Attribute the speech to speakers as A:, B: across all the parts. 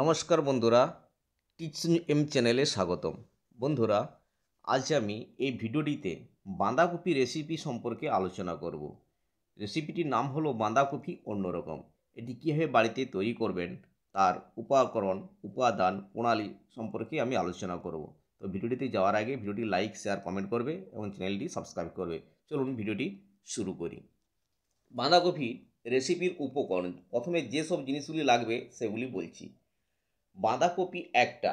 A: নমস্কার বন্ধুরা teach M চ্যানেলে স্বাগতম বন্ধুরা আজ আমি এই ভিডিওটিতে বাঁধাকপি রেসিপি সম্পর্কে আলোচনা করব রেসিপিটির নাম হলো বাঁধাকপি অন্যরকম এটি কীভাবে বাড়িতে তৈরি করবেন তার উপাকরণ উপাদান প্রণালী সম্পর্কে আমি আলোচনা করব তো ভিডিওটিতে যাওয়ার আগে ভিডিওটি লাইক শেয়ার কমেন্ট করবে এবং চ্যানেলটি সাবস্ক্রাইব করবে চলুন ভিডিওটি শুরু করি বাঁধাকপি রেসিপির উপকরণ প্রথমে যেসব জিনিসগুলি লাগবে সেগুলি বলছি বাঁধাকপি একটা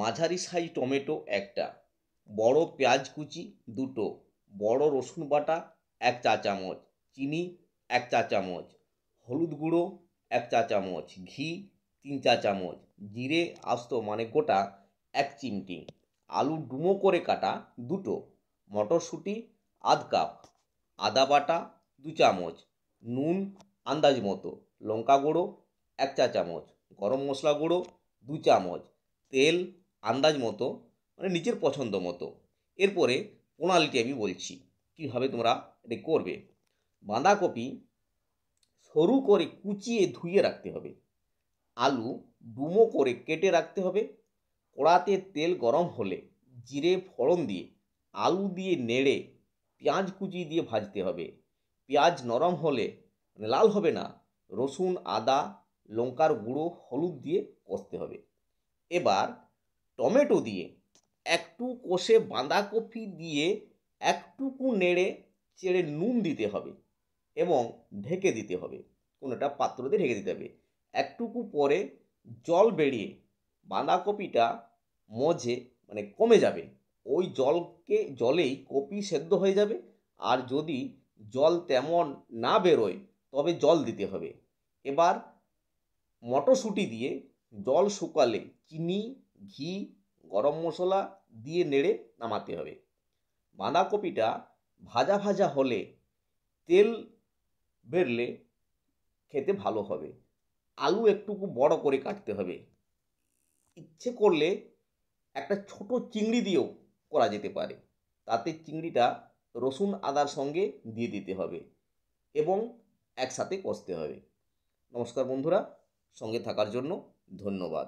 A: মাঝারি সাইজ টমেটো একটা বড় পেঁয়াজ কুচি দুটো বড় রসুন বাটা এক চা চামচ চিনি এক চা চামচ হলুদ গুঁড়ো এক চা চামচ ঘি তিন চা চামচ জিরে আস্ত মানে গোটা এক চিমটি আলু ডুমো করে কাটা দুটো মটরশুঁটি আধ কাপ আদা বাটা দু চামচ নুন আন্দাজ মতো লঙ্কা গুঁড়ো এক চা চামচ গরম মশলা গুঁড়ো দু চামচ তেল আন্দাজ মতো মানে নিজের পছন্দ মতো এরপরে প্রণালীটি আমি বলছি কীভাবে তোমরা এটি করবে বাঁধাকপি সরু করে কুচিয়ে ধুয়ে রাখতে হবে আলু ডুমো করে কেটে রাখতে হবে কড়াতে তেল গরম হলে জিরে ফড়ন দিয়ে আলু দিয়ে নেড়ে পেঁয়াজ কুচি দিয়ে ভাজতে হবে পেঁয়াজ নরম হলে মানে লাল হবে না রসুন আদা লঙ্কার গুঁড়ো হলুদ দিয়ে কষতে হবে এবার টমেটো দিয়ে একটু কষে বাঁধাকপি দিয়ে একটুকু নেড়ে চেড়ে নুন দিতে হবে এবং ঢেকে দিতে হবে কোনোটা দিয়ে ঢেকে দিতে হবে একটুকু পরে জল বেরিয়ে বাঁধাকপিটা মজে মানে কমে যাবে ওই জলকে জলেই কপি সেদ্ধ হয়ে যাবে আর যদি জল তেমন না বেরোয় তবে জল দিতে হবে এবার মটরশুঁটি দিয়ে জল শুকালে চিনি ঘি গরম মশলা দিয়ে নেড়ে নামাতে হবে বাঁধাকপিটা ভাজা ভাজা হলে তেল বেরলে খেতে ভালো হবে আলু একটুকু বড় করে কাটতে হবে ইচ্ছে করলে একটা ছোট চিংড়ি দিয়েও করা যেতে পারে তাতে চিংড়িটা রসুন আদার সঙ্গে দিয়ে দিতে হবে এবং একসাথে কষতে হবে নমস্কার বন্ধুরা সঙ্গে থাকার জন্য ধন্যবাদ